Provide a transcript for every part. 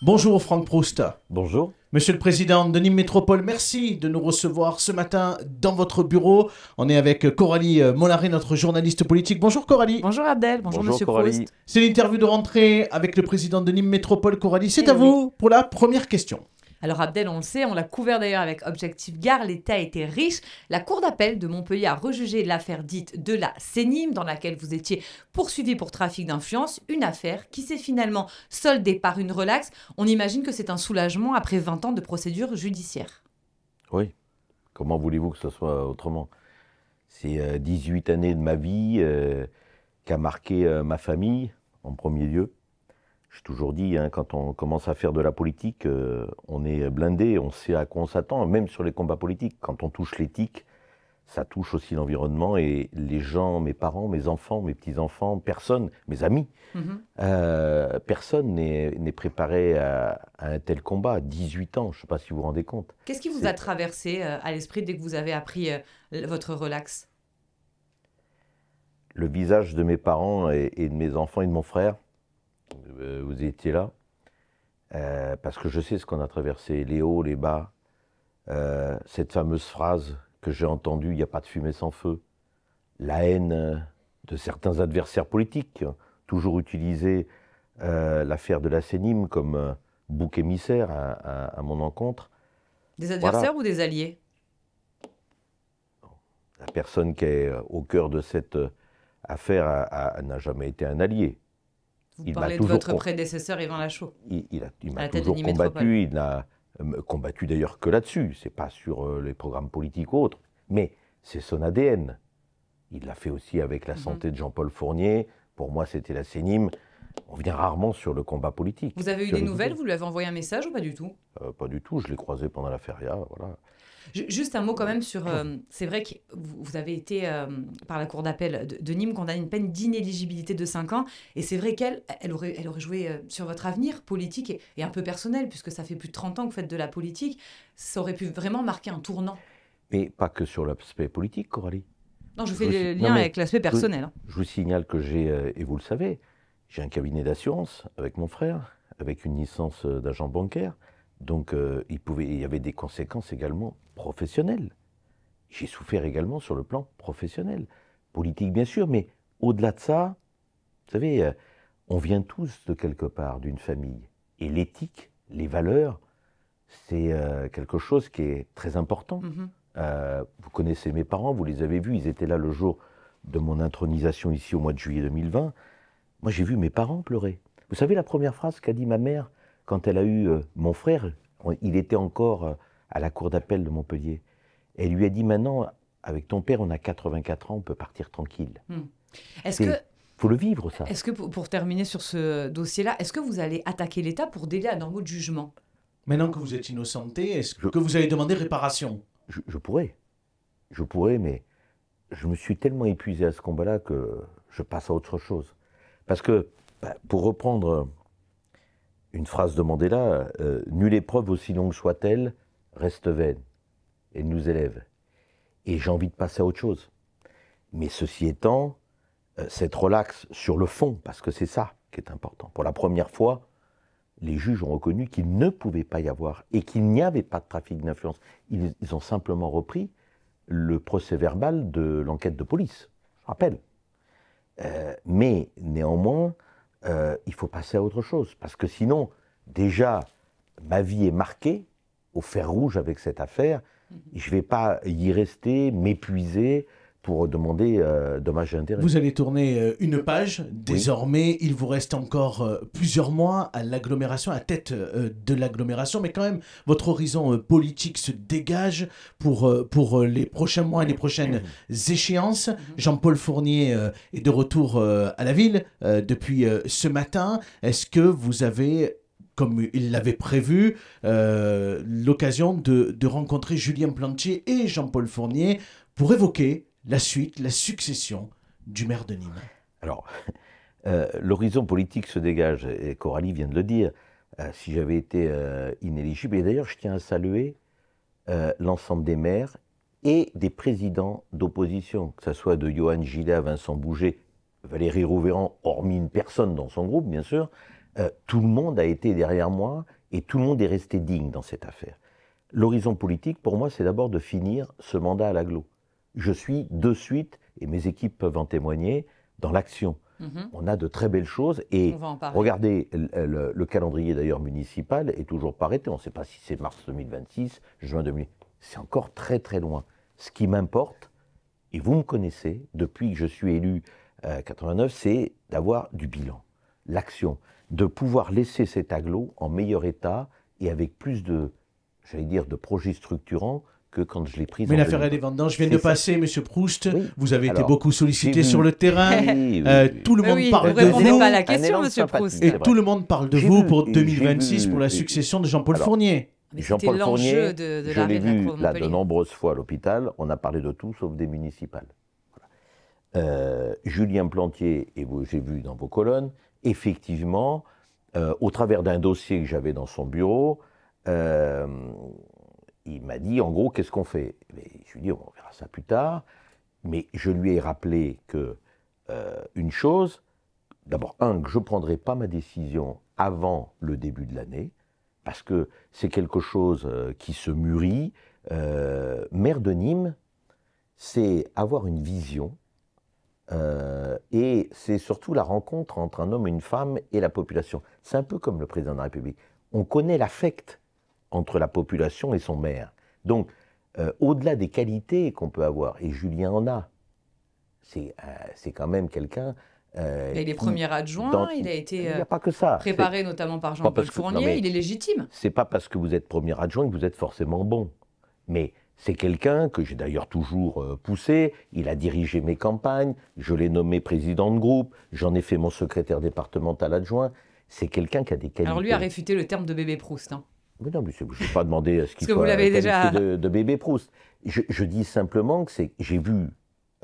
Bonjour Franck Proust. Bonjour. Monsieur le Président de Nîmes Métropole, merci de nous recevoir ce matin dans votre bureau. On est avec Coralie euh, Molaré, notre journaliste politique. Bonjour Coralie. Bonjour Abdel, bonjour, Monsieur Proust. C'est l'interview de rentrée avec le Président de Nîmes Métropole. Coralie, c'est à vous pour la première question. Alors Abdel, on le sait, on l'a couvert d'ailleurs avec Objectif Gare, l'État était riche. La Cour d'appel de Montpellier a rejugé l'affaire dite de la Sénime, dans laquelle vous étiez poursuivi pour trafic d'influence, une affaire qui s'est finalement soldée par une relaxe. On imagine que c'est un soulagement après 20 ans de procédure judiciaire. Oui. Comment voulez-vous que ce soit autrement C'est 18 euh, années de ma vie qu'a euh, qui marqué euh, ma famille, en premier lieu. J'ai toujours dit, hein, quand on commence à faire de la politique, euh, on est blindé, on sait à quoi on s'attend, même sur les combats politiques. Quand on touche l'éthique, ça touche aussi l'environnement et les gens, mes parents, mes enfants, mes petits-enfants, personne, mes amis, mhm. euh, personne n'est préparé à, un tel combat. 18 ans, je ne sais pas si vous vous rendez compte. Qu'est-ce qui vous a traversé euh, à l'esprit dès que vous avez appris votre relax Le visage de mes parents et de mes enfants et de mon frère euh, vous étiez là, euh, parce que je sais ce qu'on a traversé, les hauts, les bas, euh, cette fameuse phrase que j'ai entendue, il n'y a pas de fumée sans feu, la haine de certains adversaires politiques, hein, toujours utilisé l'affaire de la Sénime comme bouc émissaire à, mon encontre. Des adversaires ou des alliés La personne qui est au cœur de cette affaire n'a jamais été un allié. Vous il parlez de votre prédécesseur Yvan Lachaud. Il, il, a, toujours combattu. Il n'a euh, combattu d'ailleurs que là-dessus. C'est pas sur euh, les programmes politiques ou autres. Mais c'est son ADN. Il l'a fait aussi avec la mhm. santé de Jean-Paul Fournier. Pour moi, c'était la sénime. On vient rarement sur le combat politique. Vous avez eu des nouvelles Vous lui avez envoyé un message ou pas du tout euh, Pas du tout. Je l'ai croisé pendant la feria. Voilà. Juste un mot quand même sur. Euh, c'est vrai que vous avez été, euh, par la Cour d'appel de, Nîmes, condamné une peine d'inéligibilité de 5 ans. Et c'est vrai qu'elle elle aurait, joué euh, sur votre avenir politique et, un peu personnel, puisque ça fait plus de 30 ans que vous faites de la politique. Ça aurait pu vraiment marquer un tournant. Mais pas que sur l'aspect politique, Coralie. Non, je, fais le lien avec l'aspect personnel. Hein. Je, vous signale que j'ai, et vous le savez, j'ai un cabinet d'assurance avec mon frère, avec une licence d'agent bancaire. Donc euh, il, pouvait, il y avait des conséquences également professionnelles. J'ai souffert également sur le plan professionnel, politique bien sûr, mais au-delà de ça, vous savez, euh, on vient tous de quelque part, d'une famille. Et l'éthique, les valeurs, c'est euh, quelque chose qui est très important. Mm-hmm. vous connaissez mes parents, vous les avez vus, ils étaient là le jour de mon intronisation ici au mois de juillet 2020. Moi, j'ai vu mes parents pleurer. Vous savez la première phrase qu'a dit ma mère quand elle a eu euh, mon frère, il était encore euh, à la cour d'appel de Montpellier. Elle lui a dit maintenant, avec ton père, on a 84 ans, on peut partir tranquille. Hmm. Est-ce faut le vivre ça. Est-ce que pour, terminer sur ce dossier-là, est-ce que vous allez attaquer l'État pour délai Normaux de jugement Maintenant que vous êtes innocenté, est-ce que vous allez demander réparation je, pourrais, je pourrais, mais je me suis tellement épuisé à ce combat-là que je passe à autre chose. Parce que, bah, pour reprendre euh, une phrase demandée là, euh, « nulle épreuve aussi longue soit-elle reste vaine et nous élève. Et j'ai envie de passer à autre chose. Mais ceci étant, euh, cette relaxe sur le fond, parce que c'est ça qui est important. Pour la première fois, les juges ont reconnu qu'il ne pouvait pas y avoir et qu'il n'y avait pas de trafic d'influence. Ils, ont simplement repris le procès verbal de l'enquête de police, je rappelle. Euh, mais néanmoins, euh, il faut passer à autre chose. Parce que sinon, déjà, ma vie est marquée au fer rouge avec cette affaire. Mhm. Je ne vais pas y rester, m'épuiser, pour demander euh, dommages et intérêts. Vous allez tourner euh, une page. Désormais, il vous reste encore euh, plusieurs mois à l'agglomération, à tête de l'agglomération, mais quand même, votre horizon politique se dégage pour, pour les prochains mois et les prochaines mhm. échéances. Mhm. Jean-Paul Fournier est de retour à la ville depuis ce matin. Est-ce que vous avez comme il l'avait prévu, l'occasion de, de, rencontrer Julien Plantier et Jean-Paul Fournier pour évoquer la suite, la succession du maire de Nîmes Alors, euh, l'horizon politique se dégage, et Coralie vient de le dire. Euh, si j'avais été euh, inéligible, et d'ailleurs, je tiens à saluer l'ensemble des maires et des présidents d'opposition, que ce soit de Johan Gillet à Vincent Bouger, Valérie Rouvéran, hormis une personne dans son groupe, bien sûr, tout le monde a été derrière moi et tout le monde est resté digne dans cette affaire. L'horizon politique, pour moi, c'est d'abord de finir ce mandat à l'agglo, je suis de suite, et mes équipes peuvent en témoigner, dans l'action. Mhm. On a de très belles choses et regardez, le, calendrier d'ailleurs municipal est toujours pas arrêté. On ne sait pas si c'est mars 2026, juin 2000. C'est encore très très loin. Ce qui m'importe, et vous me connaissez depuis que je suis élu en euh, 89, c'est d'avoir du bilan, l'action, de pouvoir laisser cet aglo en meilleur état et avec plus de, j'allais dire, de projets structurants que quand je l'ai prise. Mais l'affaire, des est Je viens de passer, Monsieur Proust. Vous avez été beaucoup sollicité sur le terrain. tout le monde parle de vous. pas la question, Proust. Et tout le monde parle de vous pour 2026, pour la succession de Jean-Paul Fournier. Jean-Paul Fournier, de, je l'ai vu là de nombreuses fois à l'hôpital. On a parlé de tout sauf des municipales. Euh, Julien Plantier, et j'ai vu dans vos colonnes, effectivement, euh, au travers d'un dossier que j'avais dans son bureau, euh, il m'a dit, en gros, qu'est-ce qu'on fait Je lui ai dit, on verra ça plus tard. Mais je lui ai rappelé que euh, une chose, d'abord, un, que je ne prendrai pas ma décision avant le début de l'année, parce que c'est quelque chose euh, qui se mûrit. Euh, Mère de Nîmes, c'est avoir une vision, et c'est surtout la rencontre entre un homme et une femme et la population. C'est un peu comme le président de la République. On connaît l'affect entre la population et son maire. Donc, euh, au-delà des qualités qu'on peut avoir, et Julien en a, c'est euh, c'est quand même quelqu'un. Euh, il est premier adjoint, il a été euh, pas que ça. préparé notamment par Jean-Paul Fournier, il est légitime. C'est pas parce que vous êtes premier adjoint que vous êtes forcément bon. Mais c'est quelqu'un que j'ai d'ailleurs toujours poussé, il a dirigé mes campagnes, je l'ai nommé président de groupe, j'en ai fait mon secrétaire départemental adjoint. C'est quelqu'un qui a des qualités. Alors lui a réfuté le terme de bébé Proust. Hein. Mais non, mais je ne vais pas demander ce qu'il soit que vous l'avez déjà. De, bébé Proust. Je, dis simplement que j'ai vu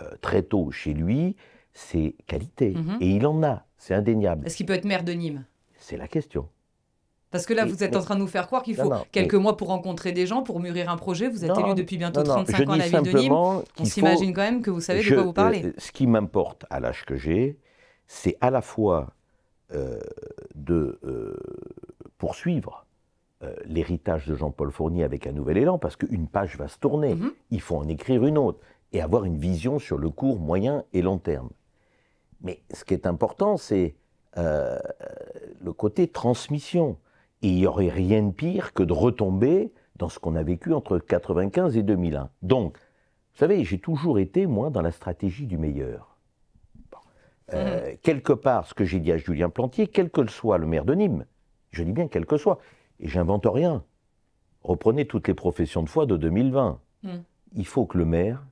euh, très tôt chez lui ses qualités. Mhm. Et il en a, c'est indéniable. Est-ce qu'il peut être maire de Nîmes C'est la question. Parce que là, vous êtes en train de nous faire croire qu'il faut quelques mois pour rencontrer des gens, pour mûrir un projet. Vous êtes élu depuis bientôt 35 ans à la ville de Nîmes. On s'imagine quand même que vous savez de quoi vous parlez. Euh, ce qui m'importe à l'âge que j'ai, c'est à la fois euh, de poursuivre euh, l'héritage de Jean-Paul Fournier avec un nouvel élan, parce qu'une page va se tourner, mhm. il faut en écrire une autre, et avoir une vision sur le court, moyen et long terme. Mais ce qui est important, c'est euh, le côté transmission. Et il n'y aurait rien de pire que de retomber dans ce qu'on a vécu entre 1995 et 2001. Donc, vous savez, j'ai toujours été, moi, dans la stratégie du meilleur. Euh, mhm. Quelque part, ce que j'ai dit à Julien Plantier, quel que soit le maire de Nîmes, je dis bien quel que soit, et j'invente rien. Reprenez toutes les professions de foi de 2020. Hmm. Il faut que le maire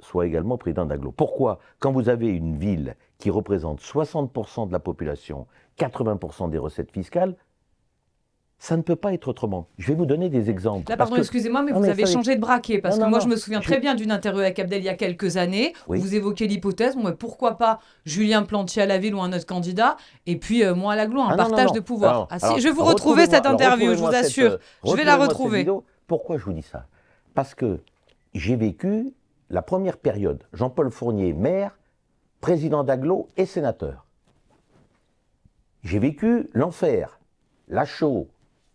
soit également président d'Aglo. Pourquoi Quand vous avez une ville qui représente 60% de la population, 80% des recettes fiscales, ça ne peut pas être autrement. Je vais vous donner des exemples. Là, pardon, excusez-moi, mais vous avez changé de braquet. Parce que moi, je me souviens très bien d'une interview avec Abdel il y a quelques années. Vous évoquez l'hypothèse, pourquoi pas Julien Plantier à la ville ou un autre candidat, et puis euh, moi à l'aglo, un ah, partage de pouvoir. Ah, je vais vous retrouver cette interview, je vous assure. Euh, je vais la retrouver. Pourquoi je vous dis ça Parce que j'ai vécu la première période. Jean-Paul Fournier, maire, président d'aglo et sénateur. J'ai vécu l'enfer, la chaux,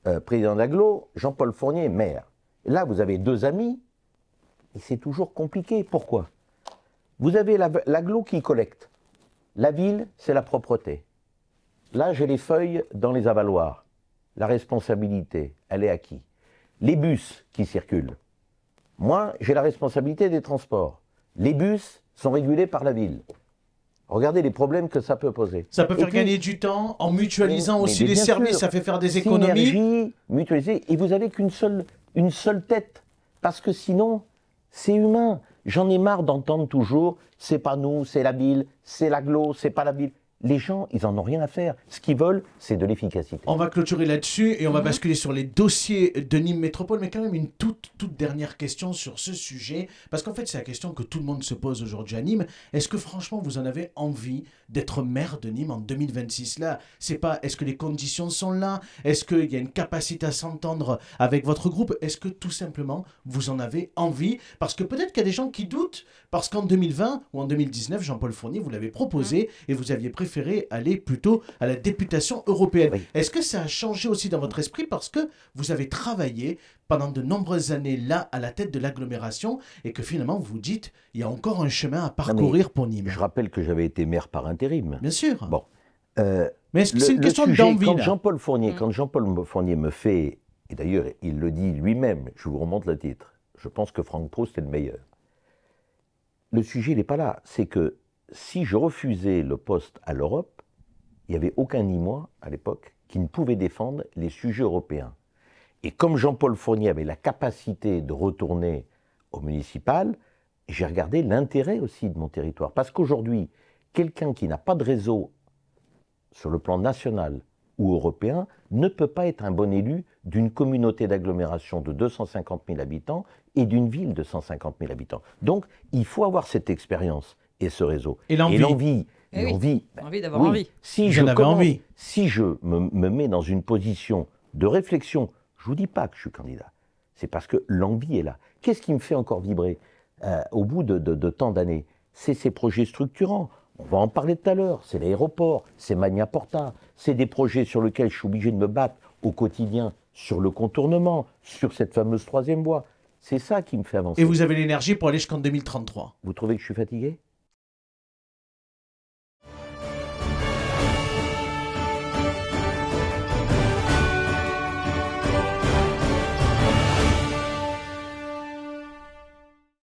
euh, président d'Aglo, Jean-Paul Fournier, maire. Là, vous avez deux amis, et c'est toujours compliqué. Pourquoi Vous avez l'aglo qui collecte. La ville, c'est la propreté. Là, j'ai les feuilles dans les avaloirs. La responsabilité, elle est à qui Les bus qui circulent. Moi, j'ai la responsabilité des transports. Les bus sont régulés par la ville. Regardez les problèmes que ça peut poser. Ça peut faire gagner du temps en mutualisant aussi les services, ça fait faire des économies. mutualiser, et vous n'avez qu'une seule, une seule tête. Parce que sinon, c'est humain. J'en ai marre d'entendre toujours c'est pas nous, c'est la ville, c'est glo, c'est pas la ville. Les gens, ils en ont rien à faire. Ce qu'ils veulent, c'est de l'efficacité. On va clôturer là-dessus et on va mhm. basculer sur les dossiers de Nîmes Métropole, mais quand même une toute, toute dernière question sur ce sujet, parce qu'en fait, c'est la question que tout le monde se pose aujourd'hui à Nîmes. Est-ce que franchement, vous en avez envie d'être maire de Nîmes en 2026 Là, c'est pas est-ce que les conditions sont là Est-ce qu'il y a une capacité à s'entendre avec votre groupe Est-ce que tout simplement, vous en avez envie Parce que peut-être qu'il y a des gens qui doutent, parce qu'en 2020 ou en 2019, Jean-Paul Fournier, vous l'avez proposé mhm. et vous aviez pris préférez aller plutôt à la députation européenne. Est-ce que ça a changé aussi dans votre esprit parce que vous avez travaillé pendant de nombreuses années là à la tête de l'agglomération et que finalement vous dites il y a encore un chemin à parcourir pour Nîmes Je rappelle que j'avais été maire par intérim. Bien sûr. Bon. Euh, mais est-ce que c'est une question d'envie Quand Jean-Paul Fournier, mm. quand Jean-Paul Fournier me fait, et d'ailleurs il le dit lui-même, je vous remonte le titre, je pense que Franck Proust est le meilleur. Le sujet n'est pas là, c'est que si je refusais le poste à l'Europe, il n'y avait aucun ni moi à l'époque qui ne pouvait défendre les sujets européens. Et comme Jean-Paul Fournier avait la capacité de retourner au municipal, j'ai regardé l'intérêt aussi de mon territoire. Parce qu'aujourd'hui, quelqu'un qui n'a pas de réseau sur le plan national ou européen ne peut pas être un bon élu d'une communauté d'agglomération de 250 000 habitants et d'une ville de 150 000 habitants. Donc, il faut avoir cette expérience et ce réseau. Et l'envie. Et l'envie. Eh envie bah, d'avoir envie. Si je, envie. Si je me, me, mets dans une position de réflexion, je vous dis pas que je suis candidat. C'est parce que l'envie est là. Qu'est-ce qui me fait encore vibrer euh, au bout de, de, de tant d'années C'est ces projets structurants. On va en parler tout à l'heure. C'est l'aéroport, c'est Magna Porta, c'est des projets sur lesquels je suis obligé de me battre au quotidien, sur le contournement, sur cette fameuse troisième voie. C'est ça qui me fait avancer. Et vous avez l'énergie pour aller jusqu'en 2033. Vous trouvez que je suis fatigué